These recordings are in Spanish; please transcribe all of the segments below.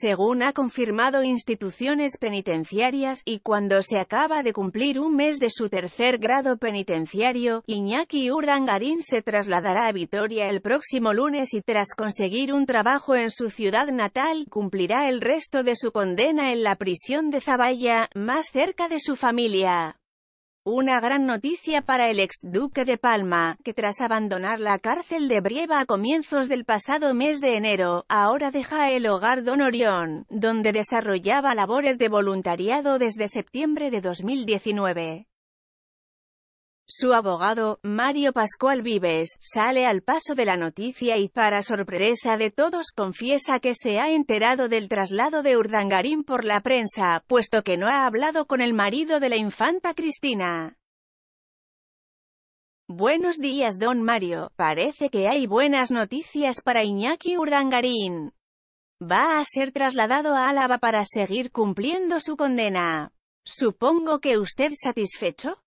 según ha confirmado instituciones penitenciarias, y cuando se acaba de cumplir un mes de su tercer grado penitenciario, Iñaki Urdangarín se trasladará a Vitoria el próximo lunes y tras conseguir un trabajo en su ciudad natal, cumplirá el resto de su condena en la prisión de Zaballa, más cerca de su familia. Una gran noticia para el ex duque de Palma, que tras abandonar la cárcel de Brieva a comienzos del pasado mes de enero, ahora deja el hogar Don Orión, donde desarrollaba labores de voluntariado desde septiembre de 2019. Su abogado, Mario Pascual Vives, sale al paso de la noticia y, para sorpresa de todos, confiesa que se ha enterado del traslado de Urdangarín por la prensa, puesto que no ha hablado con el marido de la infanta Cristina. Buenos días don Mario, parece que hay buenas noticias para Iñaki Urdangarín. Va a ser trasladado a Álava para seguir cumpliendo su condena. Supongo que usted satisfecho.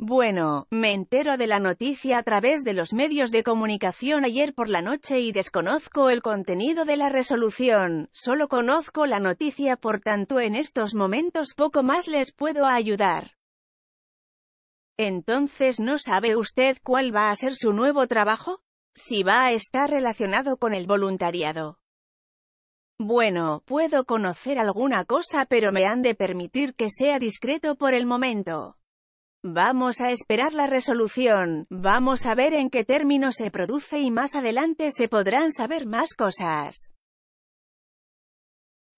Bueno, me entero de la noticia a través de los medios de comunicación ayer por la noche y desconozco el contenido de la resolución, solo conozco la noticia por tanto en estos momentos poco más les puedo ayudar. Entonces ¿no sabe usted cuál va a ser su nuevo trabajo? Si va a estar relacionado con el voluntariado. Bueno, puedo conocer alguna cosa pero me han de permitir que sea discreto por el momento. Vamos a esperar la resolución, vamos a ver en qué término se produce y más adelante se podrán saber más cosas.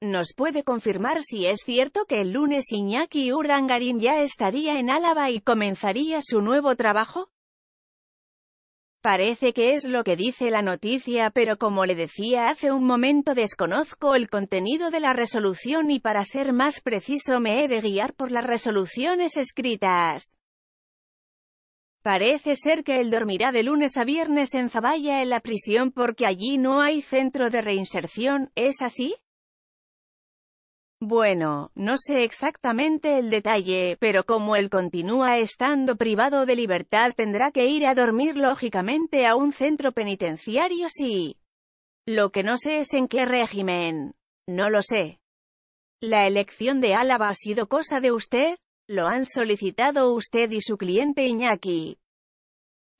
Nos puede confirmar si es cierto que el lunes Iñaki Urdangarín ya estaría en Álava y comenzaría su nuevo trabajo? Parece que es lo que dice la noticia pero como le decía hace un momento desconozco el contenido de la resolución y para ser más preciso me he de guiar por las resoluciones escritas. Parece ser que él dormirá de lunes a viernes en Zaballa en la prisión porque allí no hay centro de reinserción, ¿es así? Bueno, no sé exactamente el detalle, pero como él continúa estando privado de libertad tendrá que ir a dormir lógicamente a un centro penitenciario sí. Lo que no sé es en qué régimen. No lo sé. ¿La elección de Álava ha sido cosa de usted? Lo han solicitado usted y su cliente Iñaki.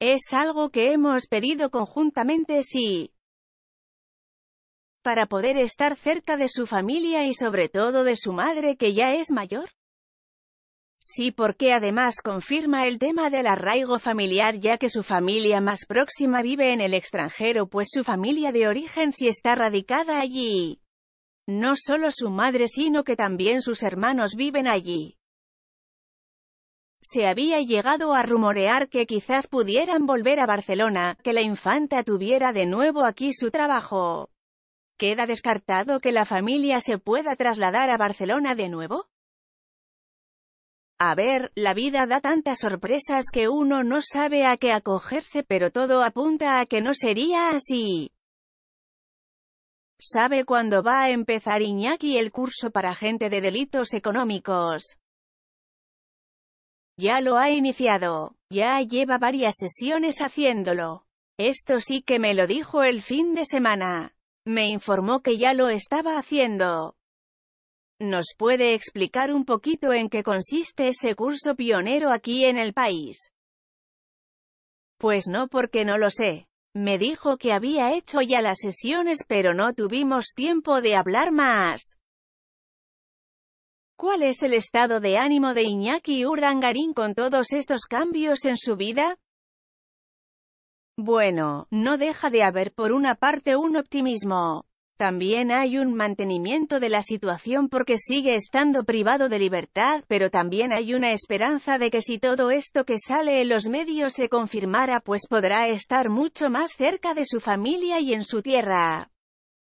Es algo que hemos pedido conjuntamente sí para poder estar cerca de su familia y sobre todo de su madre que ya es mayor? Sí porque además confirma el tema del arraigo familiar ya que su familia más próxima vive en el extranjero pues su familia de origen sí está radicada allí. No solo su madre sino que también sus hermanos viven allí. Se había llegado a rumorear que quizás pudieran volver a Barcelona, que la infanta tuviera de nuevo aquí su trabajo. ¿Queda descartado que la familia se pueda trasladar a Barcelona de nuevo? A ver, la vida da tantas sorpresas que uno no sabe a qué acogerse pero todo apunta a que no sería así. ¿Sabe cuándo va a empezar Iñaki el curso para gente de delitos económicos? Ya lo ha iniciado. Ya lleva varias sesiones haciéndolo. Esto sí que me lo dijo el fin de semana. Me informó que ya lo estaba haciendo. ¿Nos puede explicar un poquito en qué consiste ese curso pionero aquí en el país? Pues no porque no lo sé. Me dijo que había hecho ya las sesiones pero no tuvimos tiempo de hablar más. ¿Cuál es el estado de ánimo de Iñaki Urdangarín con todos estos cambios en su vida? Bueno, no deja de haber por una parte un optimismo. También hay un mantenimiento de la situación porque sigue estando privado de libertad, pero también hay una esperanza de que si todo esto que sale en los medios se confirmara pues podrá estar mucho más cerca de su familia y en su tierra.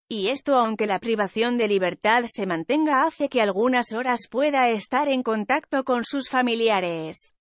Y esto aunque la privación de libertad se mantenga hace que algunas horas pueda estar en contacto con sus familiares.